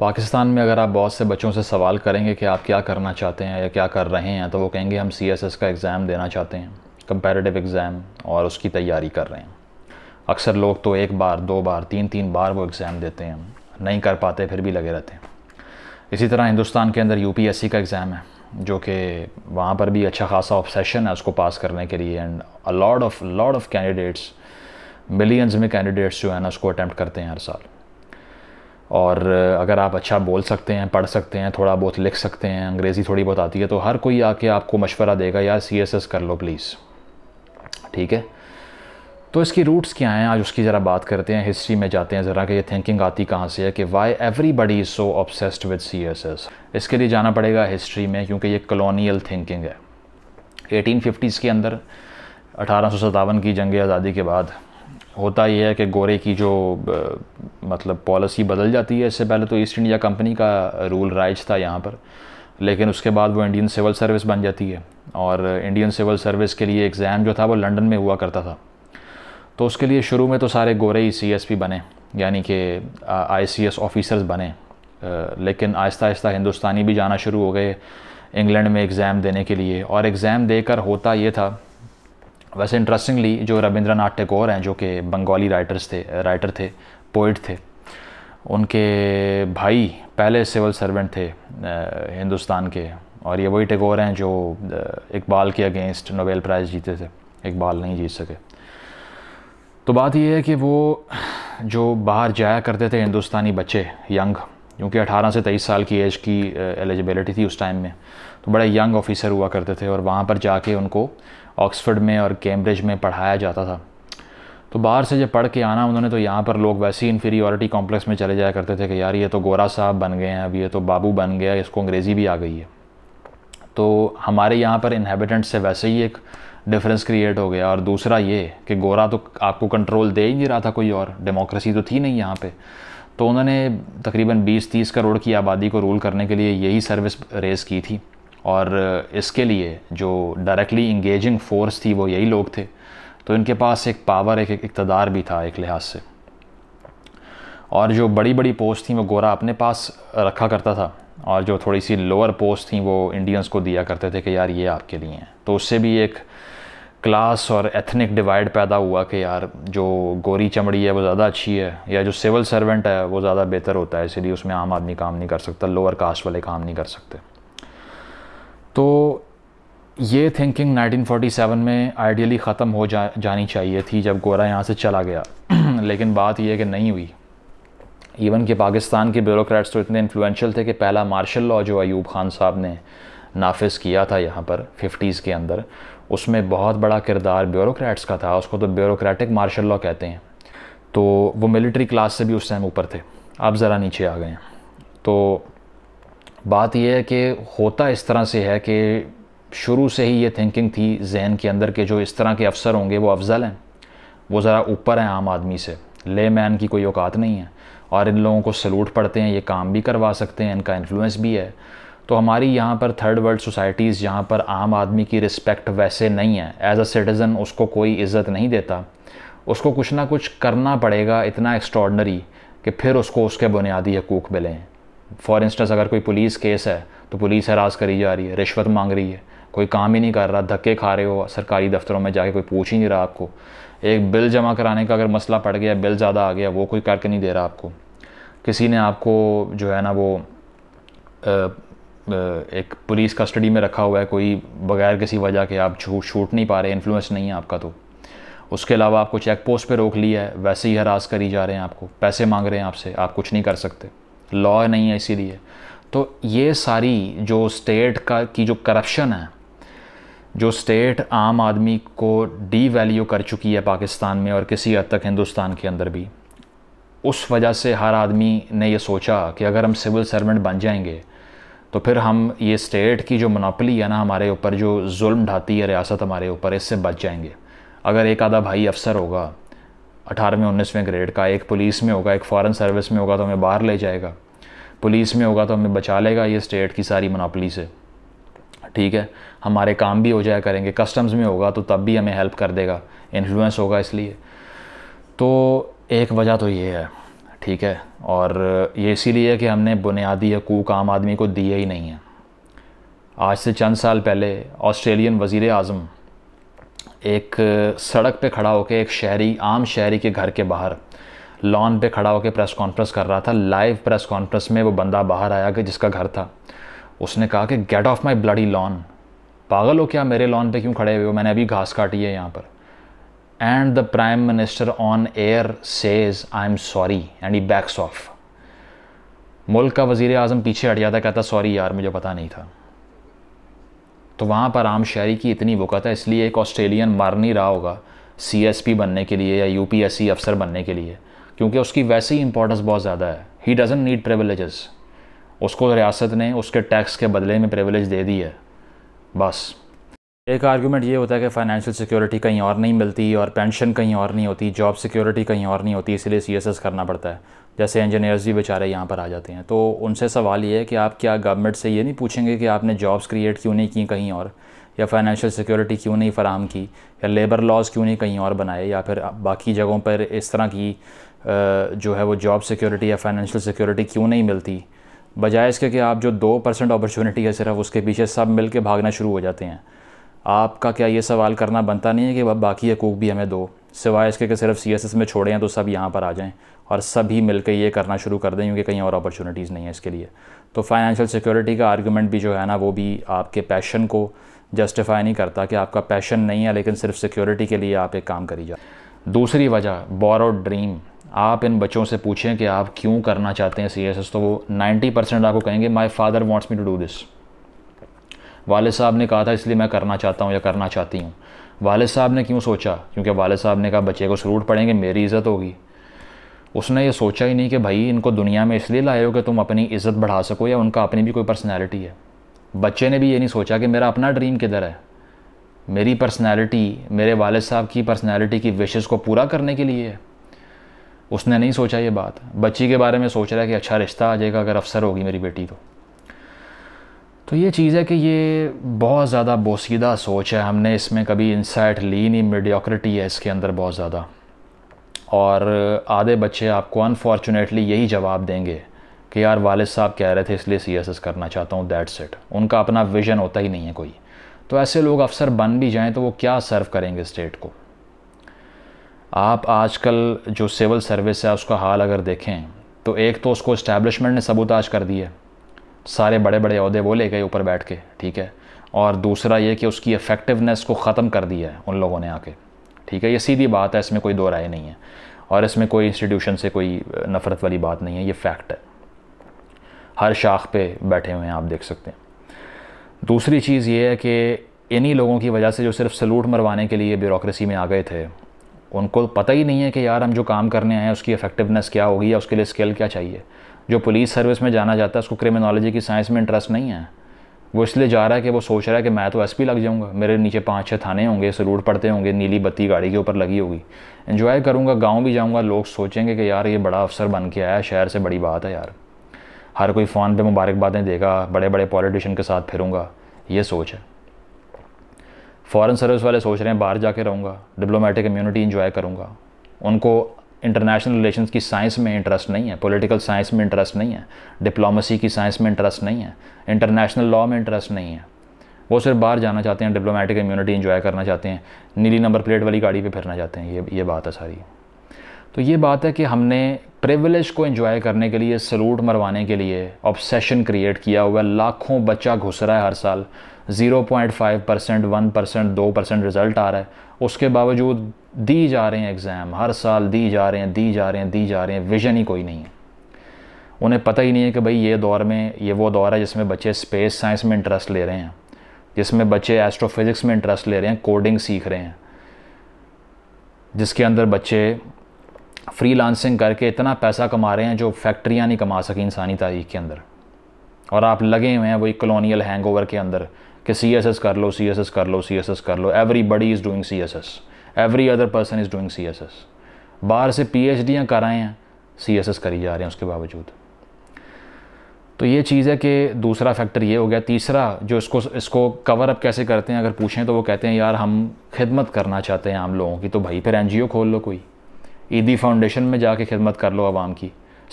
पाकिस्तान में अगर आप बहुत से बच्चों से सवाल करेंगे कि आप क्या करना चाहते हैं या क्या कर रहे हैं तो वो कहेंगे हम सी का एग्ज़ाम देना चाहते हैं कंपेरेटिव एग्ज़ाम और उसकी तैयारी कर रहे हैं अक्सर लोग तो एक बार दो बार तीन तीन बार वो एग्ज़ाम देते हैं नहीं कर पाते फिर भी लगे रहते हैं इसी तरह हिंदुस्तान के अंदर यूपीएससी का एग्ज़ाम है जो कि वहाँ पर भी अच्छा खासा ऑब्सेशन है उसको पास करने के लिए and a lord of lord of candidates millions में कैंडिडेट्स जो है ना उसको अटैम्प्ट करते हैं हर साल और अगर आप अच्छा बोल सकते हैं पढ़ सकते हैं थोड़ा बहुत लिख सकते हैं अंग्रेज़ी थोड़ी बहुत आती है तो हर कोई आके आपको मशवरा देगा यार सी एस एस कर लो प्लीज़ ठीक है तो इसकी रूट्स क्या हैं आज उसकी ज़रा बात करते हैं हिस्ट्री में जाते हैं ज़रा कि ये थिंकिंग आती कहाँ से है कि why everybody is so obsessed with C S S इसके लिए जाना पड़ेगा हिस्ट्री में क्योंकि ये कलोनील थिंकिंग है एटीन फिफ्टीज़ के अंदर अठारह की जंग आज़ादी के बाद होता यह है कि गोरे की जो मतलब पॉलिसी बदल जाती है इससे पहले तो ईस्ट इंडिया कंपनी का रूल राइज था यहाँ पर लेकिन उसके बाद वो इंडियन सिविल सर्विस बन जाती है और इंडियन सिविल सर्विस के लिए एग्ज़ाम जो था वो लंदन में हुआ करता था तो उसके लिए शुरू में तो सारे गोरे ही सी बने यानी कि आई सी ऑफिसर्स बने लेकिन आहिस्ता आहिस्ता हिंदुस्तानी भी जाना शुरू हो गए इंग्लैंड में एग्ज़ाम देने के लिए और एग्ज़ाम देकर होता ये था वैसे इंटरेस्टिंगली जो रविंद्रनाथ टैगोर हैं जो कि बंगाली राइटर्स थे राइटर थे पोइट थे उनके भाई पहले सिविल सर्वेंट थे हिंदुस्तान के और ये वही टैगोर हैं जो इकबाल के अगेंस्ट नोबेल प्राइज़ जीते थे इकबाल नहीं जीत सके तो बात यह है कि वो जो बाहर जाया करते थे हिंदुस्तानी बच्चे यंग क्योंकि 18 से 23 साल की एज की एलिजिबिलिटी थी उस टाइम में तो बड़े यंग ऑफिसर हुआ करते थे और वहाँ पर जाके उनको ऑक्सफर्ड में और कैम्ब्रिज में पढ़ाया जाता था तो बाहर से जब पढ़ के आना उन्होंने तो यहाँ पर लोग वैसे ही इन्फीरियॉरिटी कॉम्प्लेक्स में चले जाया करते थे कि यार ये तो गोरा साहब बन गए हैं अब ये तो बाबू बन गया इसको अंग्रेज़ी भी आ गई है तो हमारे यहाँ पर इन्हेबिटेंट से वैसे ही एक डिफरेंस क्रिएट हो गया और दूसरा ये कि गोरा तो आपको कंट्रोल दे ही नहीं रहा था कोई और डेमोक्रेसी तो थी नहीं यहाँ पर तो उन्होंने तकरीबन 20-30 करोड़ की आबादी को रूल करने के लिए यही सर्विस रेज़ की थी और इसके लिए जो डायरेक्टली इंगेजिंग फोर्स थी वो यही लोग थे तो इनके पास एक पावर एक इकतदार भी था एक लिहाज से और जो बड़ी बड़ी पोस्ट थी वो गोरा अपने पास रखा करता था और जो थोड़ी सी लोअर पोस्ट थी वो इंडियंस को दिया करते थे कि यार ये आपके लिए हैं तो उससे भी एक क्लास और एथनिक डिवाइड पैदा हुआ कि यार जो गोरी चमड़ी है वो ज़्यादा अच्छी है या जो सिविल सर्वेंट है वो ज़्यादा बेहतर होता है इसीलिए उसमें आम आदमी काम नहीं कर सकता लोअर कास्ट वाले काम नहीं कर सकते तो ये थिंकिंग 1947 में आइडियली ख़त्म हो जा जानी चाहिए थी जब गोरा यहाँ से चला गया लेकिन बात यह कि नहीं हुई इवन कि पाकिस्तान के ब्यूरोक्रेट्स तो इतने इन्फ्लुएंशियल थे कि पहला मार्शल लॉ जो अयूब खान साहब ने नाफिज किया था यहाँ पर फिफ्टीज़ के अंदर उसमें बहुत बड़ा किरदार ब्यूरोक्रेट्स का था उसको तो ब्यूरोक्रेटिक मार्शल लॉ कहते हैं तो वो मिलिट्री क्लास से भी उस टाइम ऊपर थे अब ज़रा नीचे आ गए हैं तो बात यह है कि होता इस तरह से है कि शुरू से ही ये थिंकिंग थी जहन के अंदर के जो इस तरह के अफसर होंगे वो अफजल हैं वो ज़रा ऊपर हैं आम आदमी से ले मैन की कोई औकात नहीं है और इन लोगों को सलूट पढ़ते हैं ये काम भी करवा सकते हैं इनका इन्फ्लुएंस भी है तो हमारी यहाँ पर थर्ड वर्ल्ड सोसाइटीज़ यहाँ पर आम आदमी की रिस्पेक्ट वैसे नहीं है एज अ सिटीज़न उसको कोई इज़्ज़त नहीं देता उसको कुछ ना कुछ करना पड़ेगा इतना एक्स्ट्रॉडनरी कि फिर उसको उसके बुनियादी हकूक़ मिले हैं फॉर इंस्टेंस अगर कोई पुलिस केस है तो पुलिस हरास करी जा रही है रिश्वत मांग रही है कोई काम ही नहीं कर रहा धक्के खा रहे हो सरकारी दफ्तरों में जाके कोई पूछ ही नहीं रहा आपको एक बिल जमा कराने का अगर मसला पड़ गया बिल ज़्यादा आ गया वो कोई करके नहीं दे रहा आपको किसी ने आपको जो है ना वो एक पुलिस कस्टडी में रखा हुआ है कोई बगैर किसी वजह के आप छू छूट नहीं पा रहे इन्फ्लुएंस नहीं है आपका तो उसके अलावा आपको चेक पोस्ट पर रोक लिया है वैसे ही हरास करी जा रहे हैं आपको पैसे मांग रहे हैं आपसे आप कुछ नहीं कर सकते लॉ नहीं है इसीलिए तो ये सारी जो स्टेट का की जो करप्शन है जो स्टेट आम आदमी को डी वैल्यू कर चुकी है पाकिस्तान में और किसी हद तक हिंदुस्तान के अंदर भी उस वजह से हर आदमी ने ये सोचा कि अगर हम सिविल सर्वेंट बन जाएंगे तो फिर हम ये स्टेट की जो मनोपली है ना हमारे ऊपर जो जुल्म ढाती है रियासत हमारे ऊपर इससे बच जाएंगे अगर एक आधा भाई अफसर होगा अठारहवें उन्नीसवें ग्रेड का एक पुलिस में होगा एक फॉरेन सर्विस में होगा तो हमें बाहर ले जाएगा पुलिस में होगा तो हमें बचा लेगा ये स्टेट की सारी मनापली से ठीक है हमारे काम भी हो जाया करेंगे कस्टम्स में होगा तो तब भी हमें हेल्प कर देगा इन्फ्लुएंस होगा इसलिए तो एक वजह तो ये है ठीक है और ये इसीलिए कि हमने बुनियादी हकूक आम आदमी को दिए ही नहीं हैं आज से चंद साल पहले ऑस्ट्रेलियन वज़ी अजम एक सड़क पे खड़ा होकर एक शहरी आम शहरी के घर के बाहर लॉन पे खड़ा होकर प्रेस कॉन्फ्रेंस कर रहा था लाइव प्रेस कॉन्फ्रेंस में वो बंदा बाहर आया कि जिसका घर था उसने कहा कि get off my bloody lawn पागल हो क्या मेरे लॉन पे क्यों खड़े हुए हो मैंने अभी घास काटी है यहाँ पर and the prime minister on air says I am sorry and he backs off मुल्क का वजीर अजम पीछे हट जाता कहता सॉरी यार मुझे पता नहीं था तो वहाँ पर आम शहरी की इतनी वक़्त है इसलिए एक ऑस्ट्रेलियन मर नहीं रहा होगा सी बनने के लिए या यू अफसर बनने के लिए क्योंकि उसकी वैसे ही इंपॉर्टेंस बहुत ज़्यादा है ही डजेंट नीड प्रिवलेज उसको रियासत ने उसके टैक्स के बदले में प्रिवलेज दे दी है बस एक आर्गुमेंट ये होता है कि फाइनेंशियल सिक्योरिटी कहीं और नहीं मिलती और पेंशन कहीं और नहीं होती जॉब सिक्योरिटी कहीं और नहीं होती इसलिए सी करना पड़ता है जैसे इंजीनियर्स भी बेचारे यहाँ पर आ जाते हैं तो उनसे सवाल ये है कि आप क्या गवर्नमेंट से ये नहीं पूछेंगे कि आपने जॉब्स क्रिएट क्यों नहीं की कहीं और या फाइनेंशियल सिक्योरिटी क्यों नहीं फराम की या लेबर लॉज क्यों नहीं कहीं और बनाए या फिर बाकी जगहों पर इस तरह की जो है वो जॉब सिक्योरिटी या फाइनेंशियल सिक्योरिटी क्यों नहीं मिलती बजाय इसके कि आप जो दो परसेंट अपॉर्चुनिटी है सिर्फ उसके पीछे सब मिल के भागना शुरू हो जाते हैं आपका क्या ये सवाल करना बनता नहीं है कि अब बाकी हकूक़ भी हमें दो सिवाय इसके कि सिर्फ सी में छोड़े हैं तो सब यहाँ पर आ जाएँ और सभी के ये करना शुरू कर दें क्योंकि कहीं और अपॉर्चुनिटीज़ नहीं है इसके लिए तो फाइनेंशियल सिक्योरिटी का आर्गूमेंट भी जो है ना वो भी आपके पैशन को जस्टिफाई नहीं करता कि आपका पैशन नहीं है लेकिन सिर्फ सिक्योरिटी के लिए आप एक काम करी जाए दूसरी वजह बोरोड ड्रीम आप इन बच्चों से पूछें कि आप क्यों करना चाहते हैं सी तो वो नाइन्टी परसेंट आपको कहेंगे my father wants me to do this वाले साहब ने कहा था इसलिए मैं करना चाहता हूँ या करना चाहती हूँ वाले साहब ने क्यों सोचा क्योंकि वाले साहब ने कहा बच्चे को सरूट पढ़ेंगे मेरी इज़्ज़त होगी उसने ये सोचा ही नहीं कि भाई इनको दुनिया में इसलिए लाए हो कि तुम अपनी इज़्ज़त बढ़ा सको या उनका अपनी भी कोई पर्सनैलिटी है बच्चे ने भी ये नहीं सोचा कि मेरा अपना ड्रीम किधर है मेरी पर्सनैलिटी मेरे वालद साहब की पर्सनैलिटी की विशेज़ को पूरा करने के लिए है उसने नहीं सोचा ये बात बच्ची के बारे में सोच रहा है कि अच्छा रिश्ता आ जाएगा अगर अफसर होगी मेरी बेटी तो तो ये चीज़ है कि ये बहुत ज़्यादा बोसीदा सोच है हमने इसमें कभी इंसाइट ली नहीं मीडियोक्रिटी है इसके अंदर बहुत ज़्यादा और आधे बच्चे आपको अनफॉर्चुनेटली यही जवाब देंगे कि यार वालिद साहब कह रहे थे इसलिए सी करना चाहता हूँ दैट्स इट उनका अपना विजन होता ही नहीं है कोई तो ऐसे लोग अफसर बन भी जाएँ तो वो क्या सर्व करेंगे स्टेट को आप आजकल जो सिविल सर्विस है उसका हाल अगर देखें तो एक तो उसको इस्टेब्लिशमेंट ने सबूताज कर दिया है सारे बड़े बड़े अहदे वो ले गए ऊपर बैठ के ठीक है और दूसरा ये कि उसकी इफ़ेक्टिवनेस को ख़त्म कर दिया है उन लोगों ने आके ठीक है ये सीधी बात है इसमें कोई दो राय नहीं है और इसमें कोई इंस्टीट्यूशन से कोई नफ़रत वाली बात नहीं है ये फैक्ट है हर शाख पे बैठे हुए हैं आप देख सकते हैं दूसरी चीज़ ये है कि इन्हीं लोगों की वजह से जो सिर्फ सलूट मरवाने के लिए ब्यूरोसी में आ गए थे उनको पता ही नहीं है कि यार हम जो काम करने आए हैं उसकी इफ़ेक्टिवनेस क्या होगी या उसके लिए स्किल क्या चाहिए जो पुलिस सर्विस में जाना जाता है उसको क्रिमिनोलॉजी की साइंस में इंटरेस्ट नहीं है वो इसलिए जा रहा है कि वो सोच रहा है कि मैं तो एसपी लग जाऊंगा मेरे नीचे पाँच छः थाने होंगे सलूट पड़ते होंगे नीली बत्ती गाड़ी के ऊपर लगी होगी इन्जॉय करूँगा गाँव भी जाऊँगा लोग सोचेंगे कि यार ये बड़ा अफसर बन के आया शहर से बड़ी बात है यार हर कोई फ़ोन पे मुबारकबादें देगा बड़े बड़े पॉलिटिशियन के साथ फिरूँगा ये सोच है फॉरन सर्विस वाले सोच रहे हैं बाहर जाके रहूँगा डिप्लोमेटिक इम्यूनिटी इन्जॉय करूँगा उनको इंटरनेशनल रिलेशंस की साइंस में इंटरेस्ट नहीं है पॉलिटिकल साइंस में इंटरेस्ट नहीं है डिप्लोमेसी की साइंस में इंटरेस्ट नहीं है इंटरनेशनल लॉ में इंटरेस्ट नहीं है वो सिर्फ बाहर जाना चाहते हैं डिप्लोमेटिक इम्यूनिटी इन्जॉय करना चाहते हैं नीली नंबर प्लेट वाली गाड़ी पे फिरना चाहते हैं ये ये बात है सारी तो ये बात है कि हमने प्रिविलेज को इन्जॉय करने के लिए सलूट मरवाने के लिए ऑब्सेशन क्रिएट किया हुआ है लाखों बच्चा घुस रहा है हर साल 0.5 परसेंट वन परसेंट दो परसेंट रिज़ल्ट आ रहा है उसके बावजूद दी जा रहे हैं एग्ज़ाम हर साल दी जा रहे हैं दी जा रहे हैं दी जा रहे हैं विजन ही कोई नहीं है उन्हें पता ही नहीं है कि भाई ये दौर में ये वो दौर है जिसमें बच्चे स्पेस साइंस में इंटरेस्ट ले रहे हैं जिसमें बच्चे एस्ट्रोफिज़िक्स में इंटरेस्ट ले रहे हैं कोडिंग सीख रहे हैं जिसके अंदर बच्चे फ्री लांसिंग करके इतना पैसा कमा रहे हैं जो फैक्ट्रियाँ नहीं कमा सकें इंसानी तारीख के अंदर और आप लगे हुए हैं वही कलोनियल हैंग के अंदर कि सी एस एस कर लो सी एस एस कर लो सी एस एस कर लो everybody is doing C S S every other person is doing C बाहर से पी एच डीयाँ कराएँ हैं सी करी जा रहे हैं उसके बावजूद तो ये चीज़ है कि दूसरा फैक्टर ये हो गया तीसरा जो इसको इसको कवर अप कैसे करते हैं अगर पूछें तो वो कहते हैं यार हम खिदमत करना चाहते हैं आम लोगों की तो भाई फिर एन खोल लो कोई ईदी फाउंडेशन में जाके खिदमत कर लो आवाम की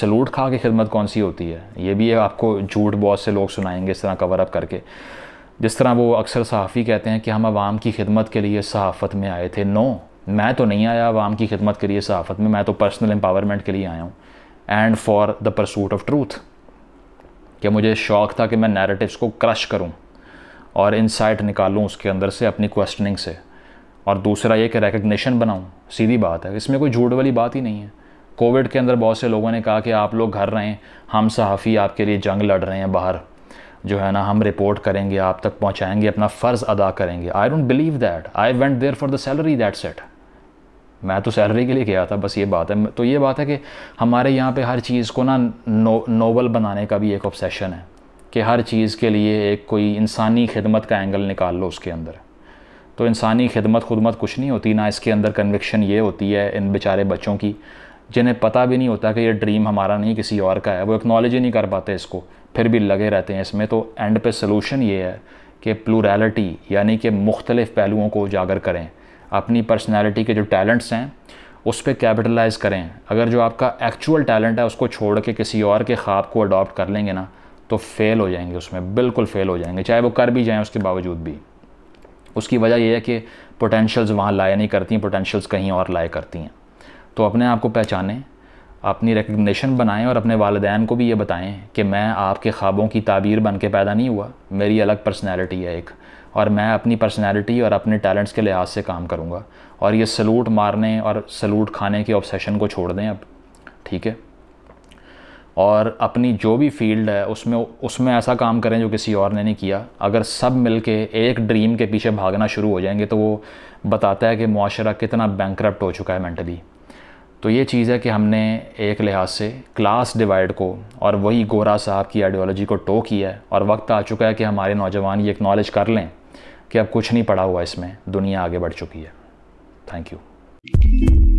सलूट खा के खिदमत कौन सी होती है ये भी है आपको झूठ बहुत से लोग सुनाएंगे इस तरह कवर अप करके जिस तरह वो अक्सर सहाफ़ी कहते हैं कि हम आवाम की खिदमत के लिए सहाफ़त में आए थे नो मैं तो नहीं आया आवाम की खिदमत के लिए सहाफ़त में मैं तो पर्सनल एम्पावरमेंट के लिए आया हूँ and for the pursuit of truth कि मुझे शौक़ था कि मैं नैरेटिव्स को क्रश करूँ और इंसाइट निकालूँ उसके अंदर से अपनी क्वेश्चनिंग से और दूसरा ये कि रिकग्निशन बनाऊँ सीधी बात है इसमें कोई झूठ वाली बात ही नहीं है कोविड के अंदर बहुत से लोगों ने कहा कि आप लोग घर रहें हम सहाफ़ी आपके लिए जंग लड़ रहे हैं बाहर जो है ना हम रिपोर्ट करेंगे आप तक पहुंचाएंगे अपना फ़र्ज़ अदा करेंगे I don't believe that I went there for the salary that set मैं तो सैलरी के लिए गया था बस ये बात है तो ये बात है कि हमारे यहाँ पे हर चीज़ को ना नो, नोबल बनाने का भी एक ऑब्सेशन है कि हर चीज़ के लिए एक कोई इंसानी खिदमत का एंगल निकाल लो उसके अंदर तो इंसानी खिदमत खुदमत कुछ नहीं होती ना इसके अंदर कन्विक्शन ये होती है इन बेचारे बच्चों की जिन्हें पता भी नहीं होता कि ये ड्रीम हमारा नहीं किसी और का है वो एक्नॉलेज ही नहीं कर पाते इसको फिर भी लगे रहते हैं इसमें तो एंड पे सोलूशन ये है कि प्लूरलिटी यानी कि मुख्तलिफ़ पहलुओं को उजागर करें अपनी पर्सनैलिटी के जो टैलेंट्स हैं उस पर कैपिटलाइज़ करें अगर जो आपका एक्चुअल टैलेंट है उसको छोड़ के किसी और के ख्वाब को अडॉप्ट कर लेंगे ना तो फ़ेल हो जाएंगे उसमें बिल्कुल फ़ेल हो जाएंगे चाहे वो कर भी जाएँ उसके बावजूद भी उसकी वजह यह है कि पोटेंशल्स वहाँ लाया नहीं करती हैं पोटेंशल्स कहीं और लाया करती हैं तो अपने आप को पहचानें अपनी रिकग्निशन बनाएं और अपने वालदान को भी ये बताएं कि मैं आपके ख्वाबों की ताबीर बन के पैदा नहीं हुआ मेरी अलग पर्सनैलिटी है एक और मैं अपनी पर्सनैलिटी और अपने टैलेंट्स के लिहाज से काम करूँगा और ये सलूट मारने और सलूट खाने के ऑब्सेशन को छोड़ दें अब ठीक है और अपनी जो भी फील्ड है उसमें उसमें ऐसा काम करें जो किसी और ने नहीं किया अगर सब मिल के एक ड्रीम के पीछे भागना शुरू हो जाएंगे तो वो बताता है कि माशरा कितना बैंक हो चुका है मैंटली तो ये चीज़ है कि हमने एक लिहाज से क्लास डिवाइड को और वही गोरा साहब की आइडियोलॉजी को टो किया है और वक्त आ चुका है कि हमारे नौजवान ये एक्नॉलेज कर लें कि अब कुछ नहीं पड़ा हुआ इसमें दुनिया आगे बढ़ चुकी है थैंक यू